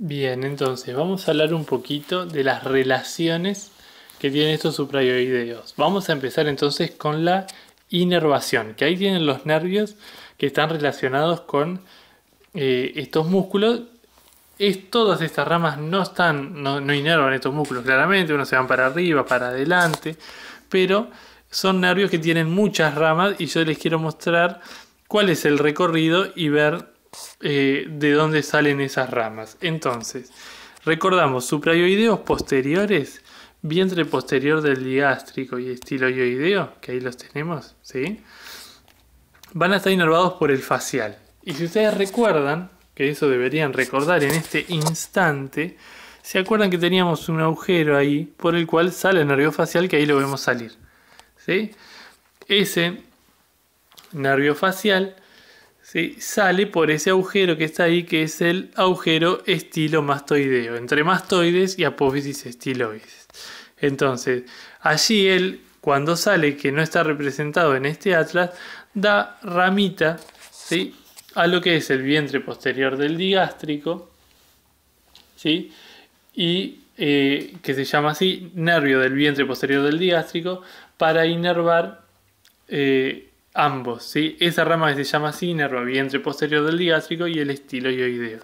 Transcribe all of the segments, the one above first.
Bien, entonces vamos a hablar un poquito de las relaciones que tienen estos suprayoideos. Vamos a empezar entonces con la inervación, que ahí tienen los nervios que están relacionados con eh, estos músculos. Es, todas estas ramas no están, no, inervan estos músculos claramente, unos se van para arriba, para adelante, pero son nervios que tienen muchas ramas y yo les quiero mostrar cuál es el recorrido y ver eh, de dónde salen esas ramas. Entonces, recordamos, suprayoideos posteriores, vientre posterior del diástrico... y estilo que ahí los tenemos, ¿sí? Van a estar inervados por el facial. Y si ustedes recuerdan, que eso deberían recordar en este instante, ¿se acuerdan que teníamos un agujero ahí por el cual sale el nervio facial que ahí lo vemos salir? Ese nervio facial sale por ese agujero que está ahí, que es el agujero estilo mastoideo, entre mastoides y apófisis estiloides. Entonces, allí él, cuando sale, que no está representado en este atlas, da ramita ¿sí? a lo que es el vientre posterior del digástrico, ¿sí? y eh, que se llama así nervio del vientre posterior del digástrico, para inervar eh, ambos, Esa rama que se llama así, nervio vientre posterior del digástrico y el estilo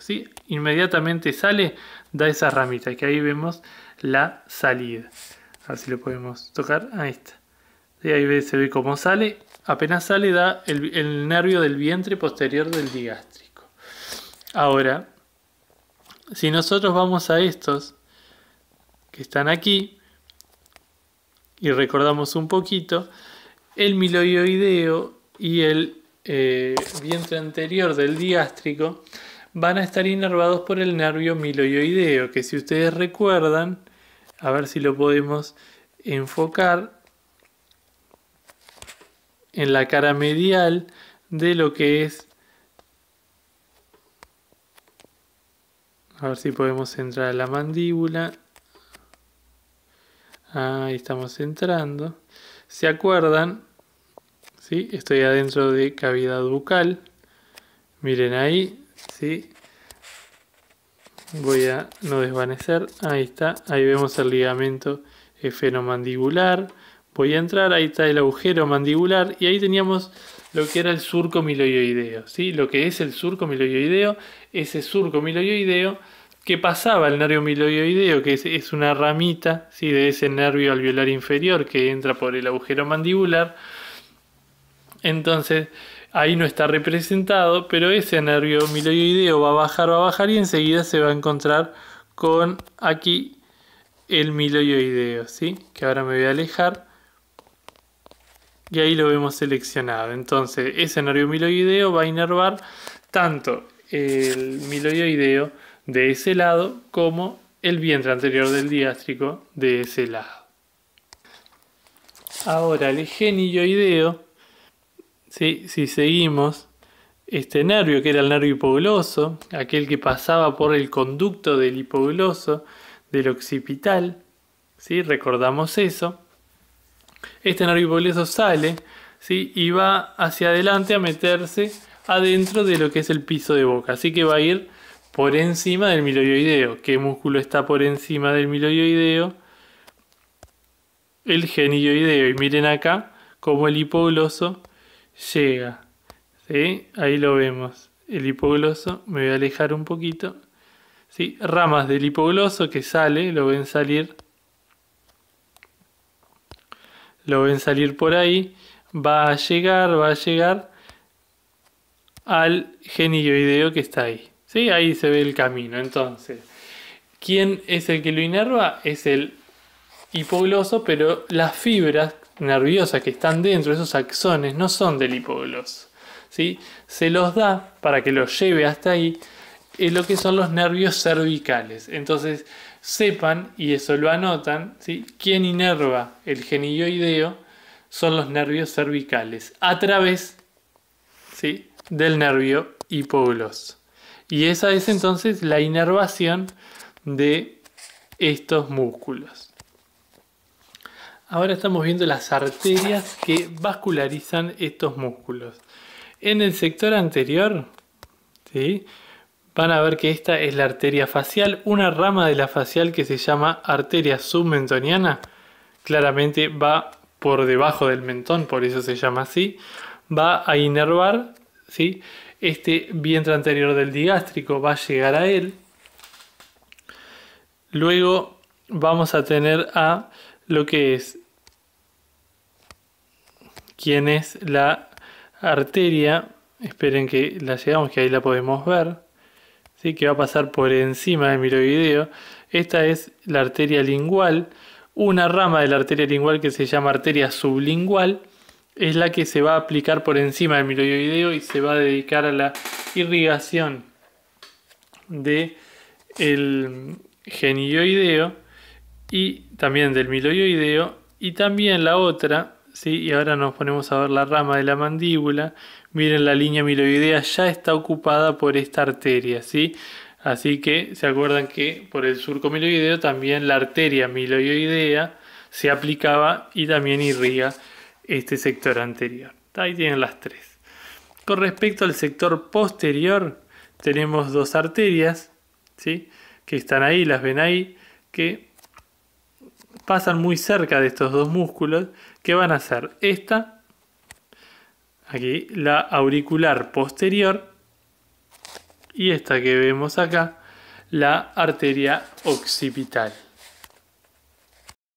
¿sí? Inmediatamente sale, da esa ramita, que ahí vemos la salida. así lo podemos tocar, ahí está. Y ahí se ve cómo sale, apenas sale da el, el nervio del vientre posterior del digástrico. Ahora, si nosotros vamos a estos que están aquí y recordamos un poquito, el miloioideo y el eh, vientre anterior del diástrico van a estar inervados por el nervio miloioideo, que si ustedes recuerdan, a ver si lo podemos enfocar en la cara medial de lo que es a ver si podemos entrar a la mandíbula ahí estamos entrando ¿Se acuerdan? ¿Sí? Estoy adentro de cavidad bucal. Miren ahí, ¿sí? Voy a no desvanecer. Ahí está. Ahí vemos el ligamento eh, fenomandibular. Voy a entrar, ahí está el agujero mandibular y ahí teníamos lo que era el surco miloideo. ¿sí? Lo que es el surco miloideo, ese surco miloideo que pasaba el nervio miloideo, que es, una ramita ¿sí? de ese nervio alveolar inferior que entra por el agujero mandibular. Entonces, ahí no está representado, pero ese nervio miloideo va a bajar, va a bajar y enseguida se va a encontrar con aquí el miloideo, ¿sí? que ahora me voy a alejar. Y ahí lo vemos seleccionado. Entonces, ese nervio miloideo va a inervar tanto el miloideo, de ese lado como el vientre anterior del diástrico de ese lado. Ahora, el genioideo, si seguimos, este nervio que era el nervio hipogloso, aquel que pasaba por el conducto del hipogloso, del occipital, si recordamos eso. Este nervio hipogloso sale y va hacia adelante a meterse adentro de lo que es el piso de boca, así que va a ir por encima del miloideo. ¿Qué músculo está por encima del miloideo? El genioideo. Y miren acá cómo el hipogloso llega. Ahí lo vemos. El hipogloso, me voy a alejar un poquito. ¿Sí? Ramas del hipogloso que sale, lo ven salir. Lo ven salir por ahí. Va a llegar, va a llegar al genioideo que está ahí. Ahí se ve el camino. Entonces, ¿quién es el que lo inerva? Es el hipogloso, pero las fibras nerviosas que están dentro, de esos axones, no son del hipogloso. ¿sí? Se los da para que los lleve hasta ahí en eh, lo que son los nervios cervicales. Entonces, sepan, y eso lo anotan, ¿sí? quién inerva el genioideo son los nervios cervicales a través ¿sí? del nervio hipogloso. Y esa es entonces la inervación de estos músculos. Ahora estamos viendo las arterias que vascularizan estos músculos. En el sector anterior, ¿sí? van a ver que esta es la arteria facial, una rama de la facial que se llama arteria submentoniana, claramente va por debajo del mentón, por eso se llama así, va a inervar ¿sí? este vientre anterior del digástrico va a llegar a él. Luego vamos a tener a lo que es ¿Quién es la arteria. Esperen que la llegamos, que ahí la podemos ver. Que va a pasar por encima del mirovideo. Esta es la arteria lingual, una rama de la arteria lingual que se llama arteria sublingual es la que se va a aplicar por encima del miloideo y se va a dedicar a la irrigación de el genioideo y también del miloideo y también la otra ¿sí? y ahora nos ponemos a ver la rama de la mandíbula miren la línea miloidea ya está ocupada por esta arteria así que se acuerdan que por el surco miloideo también la arteria miloidea se aplicaba y también irriga este sector anterior. Ahí tienen las tres. Con respecto al sector posterior, tenemos dos arterias, ¿sí? que están ahí, las ven ahí, que pasan muy cerca de estos dos músculos, que van a ser esta, aquí la auricular posterior, y esta que vemos acá, la arteria occipital.